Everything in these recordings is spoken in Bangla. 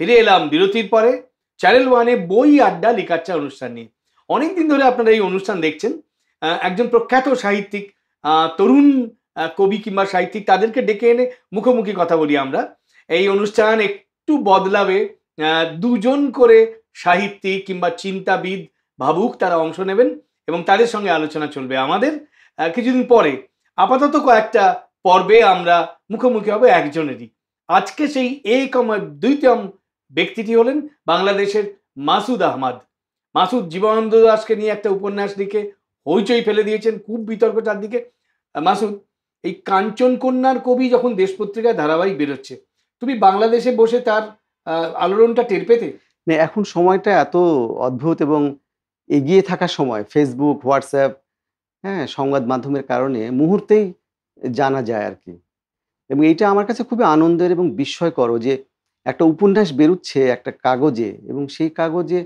ফিরে এলাম বিরতির পরে চ্যানেল ওয়ানে বই আড্ডা লিকাচ্চা অনুষ্ঠান নিয়ে অনেকদিন ধরে আপনারা এই অনুষ্ঠান দেখছেন একজন প্রখ্যাত সাহিত্যিক তরুণ কবি কিংবা সাহিত্যিক তাদেরকে ডেকে এনে মুখোমুখি কথা বলি আমরা এই অনুষ্ঠান একটু বদলাবে দুজন করে সাহিত্যিক কিংবা চিন্তাবিদ ভাবুক তারা অংশ নেবেন এবং তাদের সঙ্গে আলোচনা চলবে আমাদের কিছুদিন পরে আপাতত কয়েকটা পর্বে আমরা মুখোমুখি হব একজনেরই আজকে সেই কম দ্বিতীয় ব্যক্তিটি হলেন বাংলাদেশের মাসুদ আহমদ মাসুদ জীবনানন্দ দাসকে নিয়ে একটা উপন্যাস লিখে হইচই ফেলে দিয়েছেন খুব বিতর্ক চারদিকে মাসুদ এই কাঞ্চন কন্যার কবি যখন দেশ পত্রিকায় ধারাবাহিক বেরোচ্ছে তুমি বাংলাদেশে বসে তার আলোড়নটা টের পেতে না এখন সময়টা এত অদ্ভুত এবং এগিয়ে থাকা সময় ফেসবুক হোয়াটসঅ্যাপ হ্যাঁ সংবাদ মাধ্যমের কারণে মুহূর্তেই জানা যায় আর কি এবং এইটা আমার কাছে খুবই আনন্দের এবং বিস্ময়কর যে একটা উপন্যাস বেরুচ্ছে একটা কাগজে এবং সেই কাগজে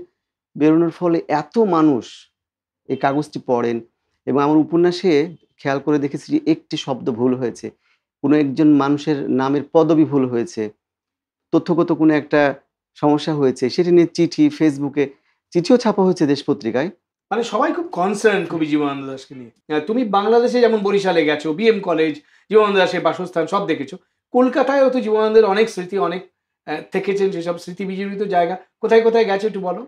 বেরোনোর ফলে এত মানুষ এই কাগজটি পড়েন এবং আমার উপন্যাসে খেয়াল করে দেখেছি যে একটি শব্দ ভুল হয়েছে কোনো একজন মানুষের নামের পদবি ভুল হয়েছে তথ্যগত কোনো একটা সমস্যা হয়েছে সেটি নিয়ে চিঠি ফেসবুকে চিঠিও ছাপা হয়েছে দেশ পত্রিকায় মানে সবাই খুব কনসার্ন কবি জীবনানন্দ দাসকে নিয়ে তুমি বাংলাদেশে যেমন বরিশালে গেছো বিএম কলেজ জীবনানন্দ দাসের বাসস্থান সব দেখেছো কলকাতায়ও তো জীবনানন্দের অনেক স্মৃতি অনেক থেকেছেন সেসব স্মৃতি বিজড়িত জায়গা কোথায় কোথায় গেছে একটু বলো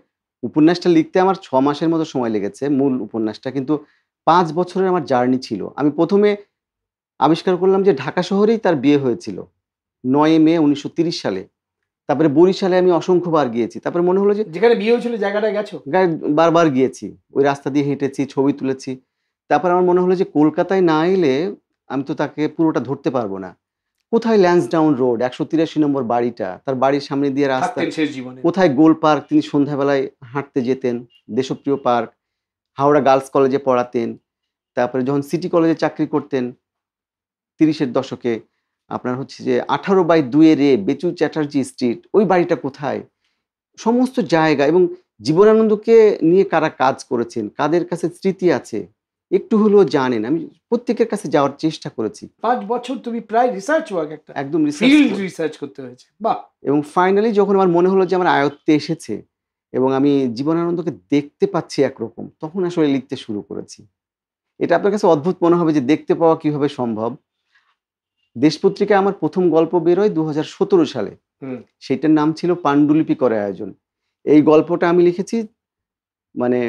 উপন্যাসটা লিখতে আমার ছ মাসের মতো সময় লেগেছে মূল উপন্যাসটা কিন্তু পাঁচ বছরের আমার জার্নি ছিল আমি প্রথমে আবিষ্কার করলাম যে ঢাকা শহরেই তার বিয়ে হয়েছিল নয় মে উনিশশো সালে তারপরে বরিশালে আমি অসংখ্যবার গিয়েছি তারপরে মনে হলো যেখানে বিয়ে হয়েছিল জায়গাটা গেছো বারবার গিয়েছি ওই রাস্তা দিয়ে হেঁটেছি ছবি তুলেছি তারপর আমার মনে হলো যে কলকাতায় না এলে আমি তো তাকে পুরোটা ধরতে পারবো না কোথায় ল্যান্সডাউন রোড একশো তিরাশি নম্বর বাড়িটা তার বাড়ির সামনে দিয়ে রাস্তা কোথায় গোল পার্ক তিনি সন্ধ্যাবেলায় হাঁটতে যেতেন দেশপ্রিয় পার্ক হাওড়া গার্লস কলেজে পড়াতেন তারপরে যখন সিটি কলেজে চাকরি করতেন তিরিশের দশকে আপনার হচ্ছে যে আঠারো বাই দুয়ে রে বেচু চ্যাটার্জি স্ট্রিট ওই বাড়িটা কোথায় সমস্ত জায়গা এবং জীবনানন্দকে নিয়ে কারা কাজ করেছেন কাদের কাছে স্মৃতি আছে একটু হলেও জানেন আমি প্রত্যেকের কাছে যাওয়ার চেষ্টা করেছি পাঁচ বছর তুমি প্রায় রিসার্চ ওয়ার্ক একটা একদম রিসার্চ করতে হয়েছে বাহ এবং ফাইনালি যখন আমার মনে হলো যে আমার আয়ত্তে এসেছে এবং আমি জীবনানন্দকে দেখতে পাচ্ছি একরকম তখন আসলে লিখতে শুরু করেছি এটা আপনার কাছে অদ্ভুত মনে হবে যে দেখতে পাওয়া কিভাবে সম্ভব দেশ পত্রিকায় আমার প্রথম গল্প বেরোয় দু সালে সেটার নাম ছিল পাণ্ডুলিপি করে আয়োজন এই গল্পটা আমি লিখেছি মানে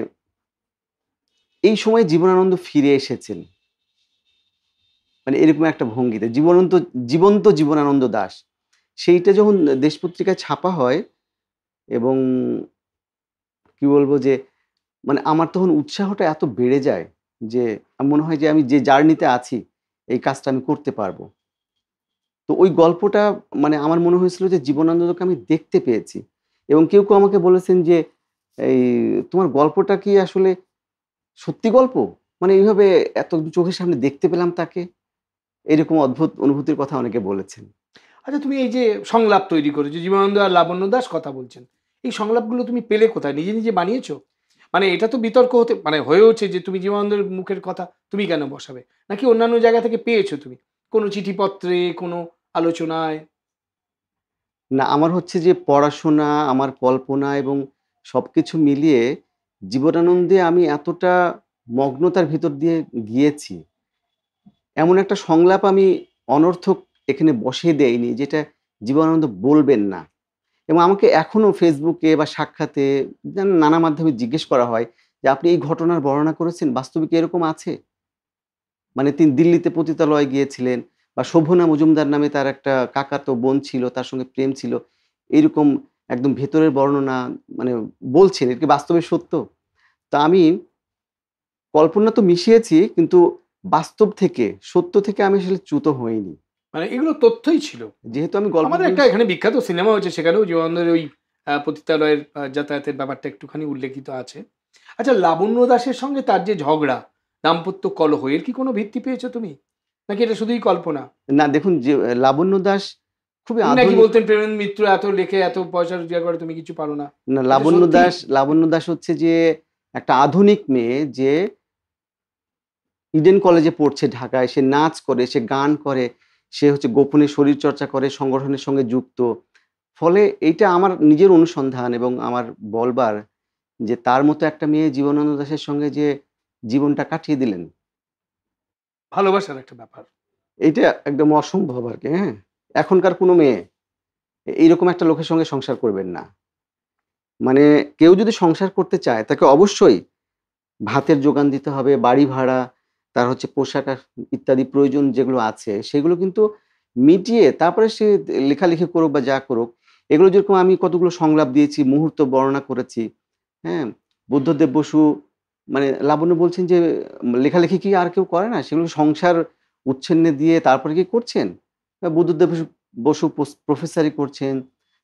এই সময় জীবনানন্দ ফিরে এসেছেন মানে এরকম একটা ভঙ্গিতে জীবনন্ত জীবন্ত জীবনানন্দ দাস সেইটা যখন দেশ পত্রিকায় ছাপা হয় এবং কি বলবো যে মানে আমার তখন উৎসাহটা এত বেড়ে যায় যে মনে হয় যে আমি যে জার্নিতে আছি এই কাজটা আমি করতে পারবো তো ওই গল্পটা মানে আমার মনে হয়েছিল যে জীবনানন্দকে আমি দেখতে পেয়েছি এবং কেউ কেউ আমাকে বলেছেন যে এই তোমার গল্পটা কি আসলে সত্যি গল্প মানে এইভাবে এত চোখের সামনে দেখতে পেলাম তাকে এরকম অদ্ভুত অনুভূতির কথা অনেকে বলেছেন আচ্ছা তুমি এই যে সংলাপ তৈরি করেছো জীবনানন্দ আর লাবণ্য দাস কথা বলছেন এই সংলাপগুলো তুমি পেলে কোথায় নিজে নিজে বানিয়েছো মানে এটা তো বিতর্ক হতে মানে হয়েওছে যে তুমি জীবনানন্দের মুখের কথা তুমি কেন বসাবে নাকি অন্যান্য জায়গা থেকে পেয়েছো তুমি কোনো চিঠিপত্রে কোনো আলোচনায় না আমার হচ্ছে যে পড়াশোনা আমার কল্পনা এবং সব কিছু মিলিয়ে জীবনানন্দে আমি এতটা মগ্নতার ভিতর দিয়ে গিয়েছি এমন একটা সংলাপ আমি অনর্থক এখানে বসিয়ে দেয়নি যেটা জীবনানন্দ বলবেন না এবং আমাকে এখনও ফেসবুকে বা সাক্ষাতে নানা মাধ্যমে জিজ্ঞেস করা হয় যে আপনি এই ঘটনার বর্ণনা করেছেন বাস্তবিক এরকম আছে মানে তিনি দিল্লিতে পতিতালয় গিয়েছিলেন বা শোভনা মজুমদার নামে তার একটা কাকাতো বোন ছিল তার সঙ্গে প্রেম ছিল এরকম একদম ভেতরের বর্ণনা মানে বলছেন এটা কি বাস্তবে সত্য তা আমি কল্পনা তো মিশিয়েছি কিন্তু বাস্তব থেকে সত্য থেকে আমি আসলে চ্যুত হইনি মানে এগুলো তথ্যই ছিল যেহেতু আমি গল্প আমাদের একটা এখানে বিখ্যাত সিনেমা হয়েছে সেখানেও জীবনের ওই পতিতালয়ের যাতায়াতের ব্যাপারটা একটুখানি উল্লেখিত আছে আচ্ছা লাবণ্য দাসের সঙ্গে তার যে ঝগড়া দাম্পত্য কলহ এর কি কোনো ভিত্তি পেয়েছো তুমি নাকি এটা শুধুই কল্পনা না দেখুন যে লাবণ্য দাস ইডেন কলেজে পড়ছে ঢাকায় সে নাচ করে সে গান করে সে হচ্ছে গোপনে শরীর চর্চা করে সংগঠনের সঙ্গে যুক্ত ফলে এইটা আমার নিজের অনুসন্ধান এবং আমার বলবার যে তার মতো একটা মেয়ে জীবনানন্দ দাসের সঙ্গে যে জীবনটা কাটিয়ে দিলেন ভালোবাসার একটা ব্যাপার এটা একদম অসম্ভব আর কি হ্যাঁ এখনকার কোনো মেয়ে এইরকম একটা লোকের সঙ্গে সংসার করবেন না মানে কেউ যদি সংসার করতে চায় তাকে অবশ্যই ভাতের যোগান দিতে হবে বাড়ি ভাড়া তার হচ্ছে পোশাক ইত্যাদি প্রয়োজন যেগুলো আছে সেগুলো কিন্তু মিটিয়ে তারপরে সে লেখালেখি করুক বা যা করুক এগুলো যেরকম আমি কতগুলো সংলাপ দিয়েছি মুহূর্ত বর্ণনা করেছি হ্যাঁ বুদ্ধদেব বসু মানে লাবণ্য বলছেন যে লেখালেখি কি আর কেউ করে না সেগুলো সংসার উচ্ছন্নে দিয়ে তারপরে কি করছেন বুদ্ধদেব বসু প্রফেসারি করছেন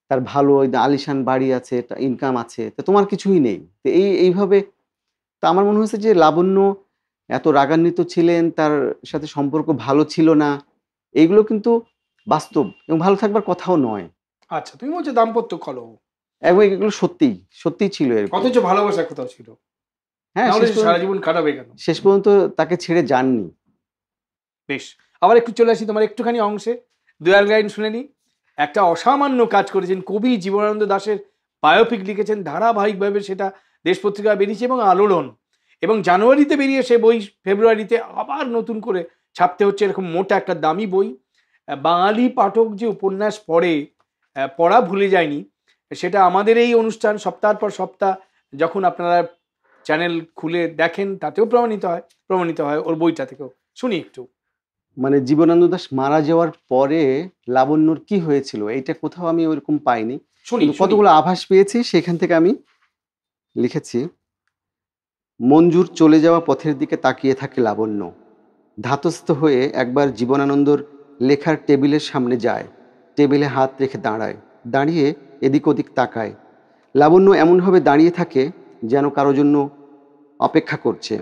তার ভালো আলিশান বাড়ি আছে ইনকাম আছে তো তোমার কিছুই নেই তো এই এইভাবে তা আমার মনে হয়েছে যে লাবণ্য এত রাগান্বিত ছিলেন তার সাথে সম্পর্ক ভালো ছিল না এইগুলো কিন্তু বাস্তব এবং ভালো থাকবার কথাও নয় আচ্ছা তুমি বলছো দাম্পত্য কল এবং এগুলো সত্যি সত্যি ছিল এর অথচ ভালোবাসা কোথাও ছিল হ্যাঁ সারা জীবন খারাপ শেষ পর্যন্ত তাকে ছেড়ে যাননি বেশ আবার একটু চলে আসি তোমার একটুখানি অংশে দয়াল গাইন শুনে নিই একটা অসামান্য কাজ করেছেন কবি জীবনানন্দ দাসের বায়োপিক লিখেছেন ধারাবাহিকভাবে সেটা দেশ পত্রিকায় বেরিয়েছে এবং আলোড়ন এবং জানুয়ারিতে বেরিয়ে সে বই ফেব্রুয়ারিতে আবার নতুন করে ছাপতে হচ্ছে এরকম মোটা একটা দামি বই বাঙালি পাঠক যে উপন্যাস পড়ে পড়া ভুলে যায়নি সেটা আমাদের এই অনুষ্ঠান সপ্তাহের পর সপ্তাহ যখন আপনারা চ্যানেল খুলে দেখেন তাতেও প্রমাণিত হয় প্রমাণিত হয় ওর বইটা থেকেও শুনি একটু মানে জীবনানন্দ দাস মারা যাওয়ার পরে লাবণ্যর কি হয়েছিল এইটা কোথাও আমি ওইরকম পাইনি কতগুলো আভাস পেয়েছি সেখান থেকে আমি লিখেছি মঞ্জুর চলে যাওয়া পথের দিকে তাকিয়ে থাকে লাবণ্য ধাতস্থ হয়ে একবার জীবনানন্দর লেখার টেবিলের সামনে যায় টেবিলে হাত রেখে দাঁড়ায় দাঁড়িয়ে এদিক ওদিক তাকায় লাবণ্য এমনভাবে দাঁড়িয়ে থাকে যেন কারো জন্য অপেক্ষা করছে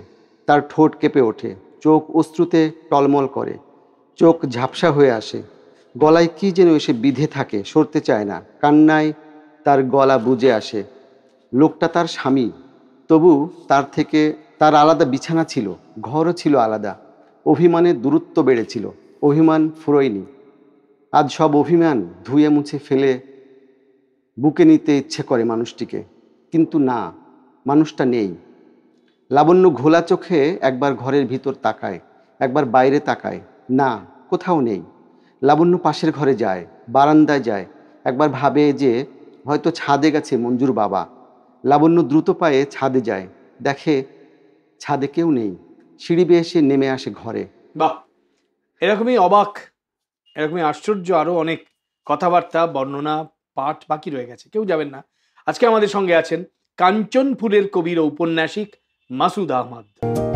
তার ঠোঁট কেঁপে ওঠে চোখ অশ্রুতে টলমল করে চোখ ঝাপসা হয়ে আসে গলায় কি যেন এসে বিধে থাকে সরতে চায় না কান্নায় তার গলা বুঝে আসে লোকটা তার স্বামী তবু তার থেকে তার আলাদা বিছানা ছিল ঘরও ছিল আলাদা অভিমানে দূরত্ব বেড়েছিল অভিমান ফুরোয়নি আজ সব অভিমান ধুয়ে মুছে ফেলে বুকে নিতে ইচ্ছে করে মানুষটিকে কিন্তু না মানুষটা নেই লাবণ্য ঘোলা চোখে একবার ঘরের ভিতর তাকায় একবার বাইরে তাকায় না কোথাও নেই লাবণ্য পাশের ঘরে যায় বারান্দায় যায় একবার ভাবে যে হয়তো ছাদে গেছে মঞ্জুর বাবা লাবণ্য দ্রুত পায়ে ছাদে যায় দেখে ছাদে কেউ নেই সিঁড়ি বেয়ে এসে নেমে আসে ঘরে বাহ এরকমই অবাক এরকমই আশ্চর্য আরও অনেক কথাবার্তা বর্ণনা পাঠ বাকি রয়ে গেছে কেউ যাবেন না আজকে আমাদের সঙ্গে আছেন কাঞ্চনপুরের কবির ঔপন্যাসিক مسعود احمد